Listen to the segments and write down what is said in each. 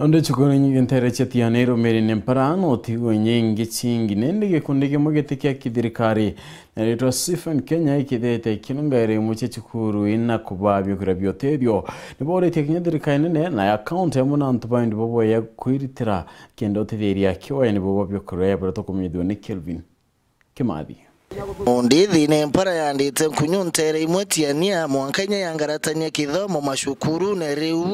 nonde chukuru nyingi ntere cheti ya nero meri nemparano tigo nyingi chingi Nende nendege kundege teki ya kidirikari naitwa Stephen Kenya iki dhete kinunga ere mwche chukuru ina kubabyo kurabyo tedio nibore teki nye tekinyadirikari nene na ya kaunta ya muna antubandi nibobo ya kuiritira kendo ya kiwa ya ni bobo byo kurebe to kumidwe ni Kelvin Kimadhi. Mundithi ne mpara ya niya muankanya ya yangaratania kithomo mashukuru na riu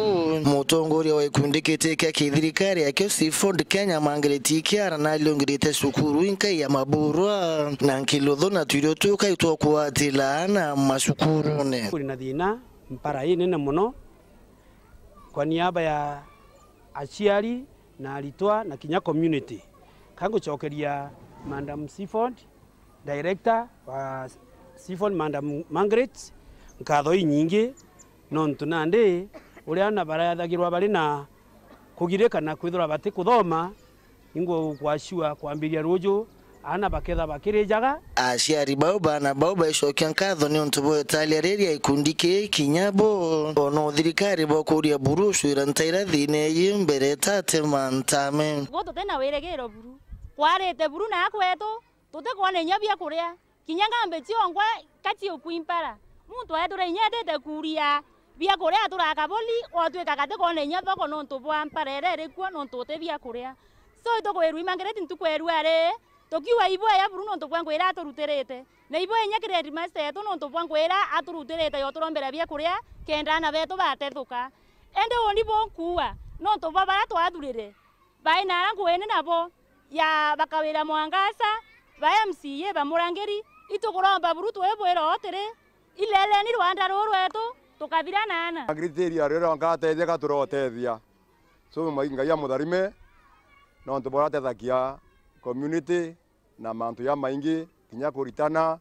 mutongoria wa ikundi kitika kithirikari yakio Seafood Kenya Margaret na naliongerete shukuru inka ya maburwa na nkilutho na tuirio tuka kuwa kuatila na mashukurune kuri na mpara hii nene mono kwa niaba ya aciari na aritwa na kinya community ya Madam Seafood director wa Sifon Manda Margaret nkatho inyingi nontu nandi uria na barathagirwa bari na na kwithira bati kuthoma ingo kwashua kwambiria ruju ana baketha bakirijaga aciari bao bana bao baicokia nkatho nä ontå boetaliarä ikundi kä kinya bo ona thirikari bokåria buru cuira ntairathine yi mbere tate mantame gå tena wä buru ro buru na te tutekone nya bya kuria kinya ngambe ciongwa kati okwimpara muntu aya tureinyendete kuria bia kuria turakaboli otwikaga tekone nya thoko nontu bwa mpara ere ri kuo nontu uti bia kuria so tukwerwa imangereti ntukwerwa ari tukiuga ibo aya buru nontu bwa ngwira aturutirite na ibo enya kireti master etu nontu bwa ngwira aturutirite yo turombera bia kuria kenda ana betu batethuka ende uni bonkua nontu bwa bara twathurire bai nara nguene nabo ya bakawira mwangasa ba MCA itukuromba burutu buru twibwira otere ilele ni rwanda ruru rwetu tukathiranana agriteri ario ngate atethia gaturotethia so ya mudarime no ntu bora community na mantu ya maingi kinya kuritana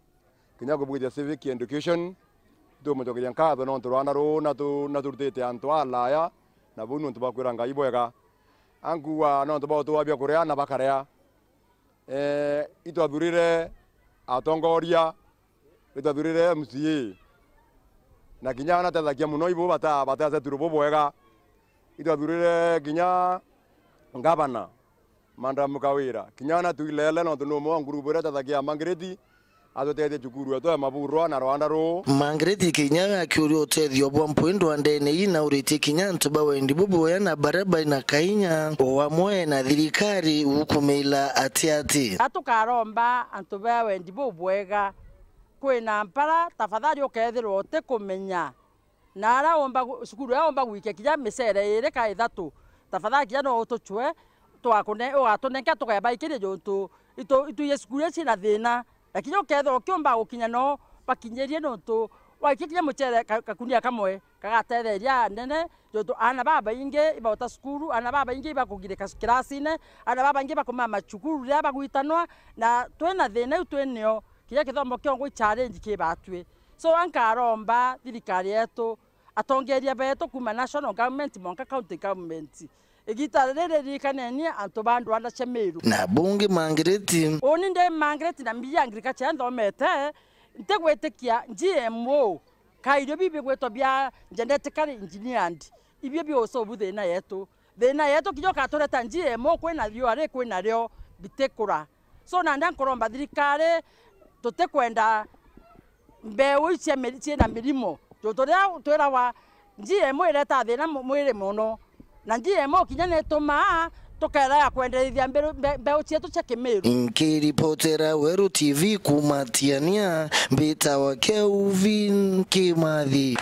kinya kubwithia civic education tumujogeria nkatho no ntu rwana ruu na turtete antu ya na vau nuntu bakwira ngai bwega anguwa no ntu bao tuwabia kurea na bakarea eh itwathurire atongoria itwathurire MCA na kinya ona tethakia muno ibu bata bata setiro bo bwega itwathurire kinya ngavana mandamu kawira kinya ona tuilele no tunumo ngurubu ira tethakia chukuru cukuru etu emavurwa na rwanda ruu Mangreti Kinya akiuria utethio bwa mpwindwa ndene na uritie kinya ntu bawendi bubuya na baraba na kainya wamwe na atu karomba atiati atukaromba antu wega kwe na mpala tafadhali ukethirwa uti kumenya na ara omba ya omba gwikia kinya micere iri ka ithatu tafadhali kinya no utuchwe twakunenga tugebaikiri juntu itu itu yesu kuria cina thina lakini uketha ukiumba gukinya no bakinyirie nuntu wakikinya muchere gakunia kamwe kagatetheria nene nuntu ana baba ingi ibauta cukuru ana baba ingi ibakugirika kiracine ana baba ingi bakumama cukuru ria bagwitanwa na twina thina twinio kiria githomo kio ngwi challenge kibatwi so ankaromba thirikari yetu atongeria betu kuma national government monka county government egita rere rikane ni anto bandu anda chemeru na bunge mangreti oni nde mangreti na mbi angrika chenzo mete ntegwete kia gmo kaido bibi gweto bia genetical engineering ibi bi oso buthe na yeto the na yeto kijo katoreta gmo kwena rio are kwena rio bitekura so na ndan koromba dirikare tote kwenda mbewo ichi na milimo tutoria twera wa gmo ileta the na mwire mono na njä ä må kinya nä tå maa tå kera ya kwendereithia mbeå cietå cia kä mä ru nkiripotera weru tv kumatiania mbä keuvin keuvi